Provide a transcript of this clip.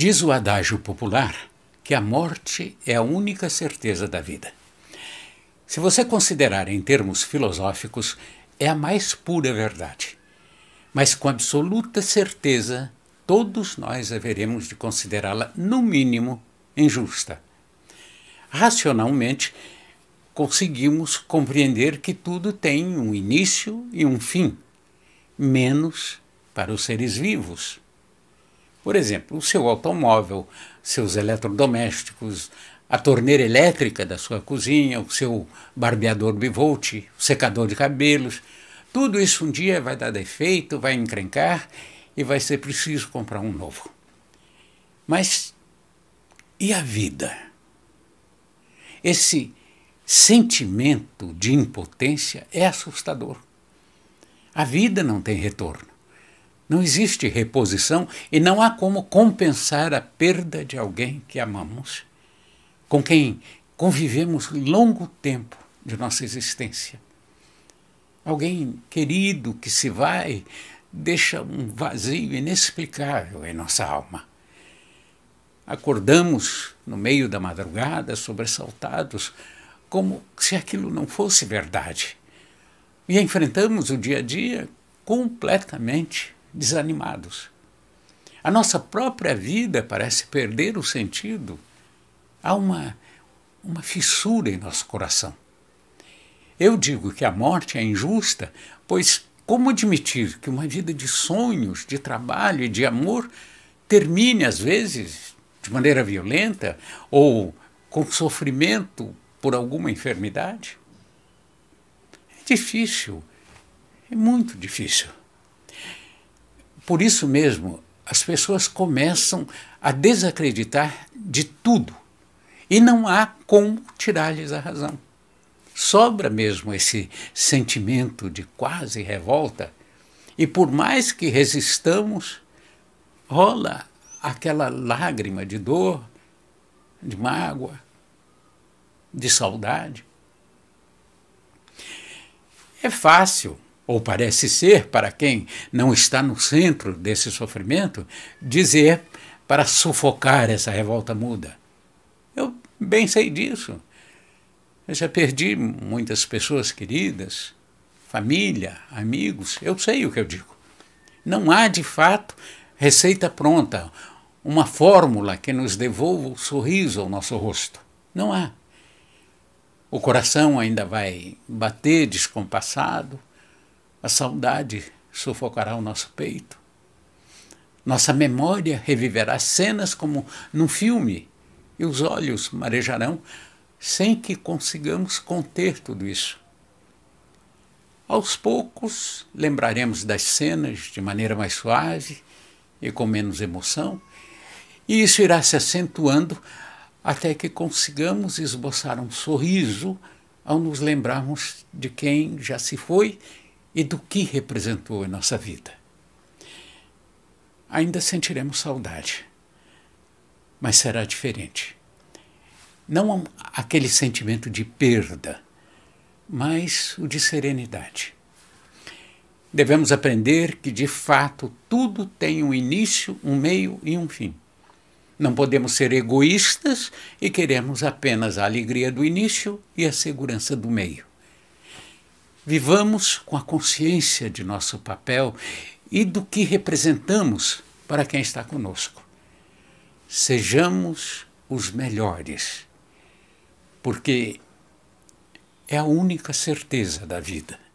Diz o adágio popular que a morte é a única certeza da vida. Se você considerar em termos filosóficos, é a mais pura verdade. Mas com absoluta certeza, todos nós haveremos de considerá-la, no mínimo, injusta. Racionalmente, conseguimos compreender que tudo tem um início e um fim, menos para os seres vivos por exemplo, o seu automóvel, seus eletrodomésticos, a torneira elétrica da sua cozinha, o seu barbeador bivolt, o secador de cabelos. Tudo isso um dia vai dar defeito, vai encrencar e vai ser preciso comprar um novo. Mas e a vida? Esse sentimento de impotência é assustador. A vida não tem retorno. Não existe reposição e não há como compensar a perda de alguém que amamos, com quem convivemos longo tempo de nossa existência. Alguém querido que se vai deixa um vazio inexplicável em nossa alma. Acordamos no meio da madrugada, sobressaltados, como se aquilo não fosse verdade. E enfrentamos o dia a dia completamente desanimados. A nossa própria vida parece perder o sentido. Há uma, uma fissura em nosso coração. Eu digo que a morte é injusta, pois como admitir que uma vida de sonhos, de trabalho e de amor termine, às vezes, de maneira violenta ou com sofrimento por alguma enfermidade? É difícil, é muito difícil. Por isso mesmo, as pessoas começam a desacreditar de tudo e não há como tirar-lhes a razão. Sobra mesmo esse sentimento de quase revolta, e por mais que resistamos, rola aquela lágrima de dor, de mágoa, de saudade. É fácil ou parece ser, para quem não está no centro desse sofrimento, dizer para sufocar essa revolta muda. Eu bem sei disso. Eu já perdi muitas pessoas queridas, família, amigos, eu sei o que eu digo. Não há, de fato, receita pronta, uma fórmula que nos devolva o sorriso ao nosso rosto. Não há. O coração ainda vai bater descompassado, a saudade sufocará o nosso peito. Nossa memória reviverá cenas como num filme e os olhos marejarão sem que consigamos conter tudo isso. Aos poucos, lembraremos das cenas de maneira mais suave e com menos emoção, e isso irá se acentuando até que consigamos esboçar um sorriso ao nos lembrarmos de quem já se foi e do que representou em nossa vida. Ainda sentiremos saudade, mas será diferente. Não aquele sentimento de perda, mas o de serenidade. Devemos aprender que, de fato, tudo tem um início, um meio e um fim. Não podemos ser egoístas e queremos apenas a alegria do início e a segurança do meio. Vivamos com a consciência de nosso papel e do que representamos para quem está conosco. Sejamos os melhores, porque é a única certeza da vida.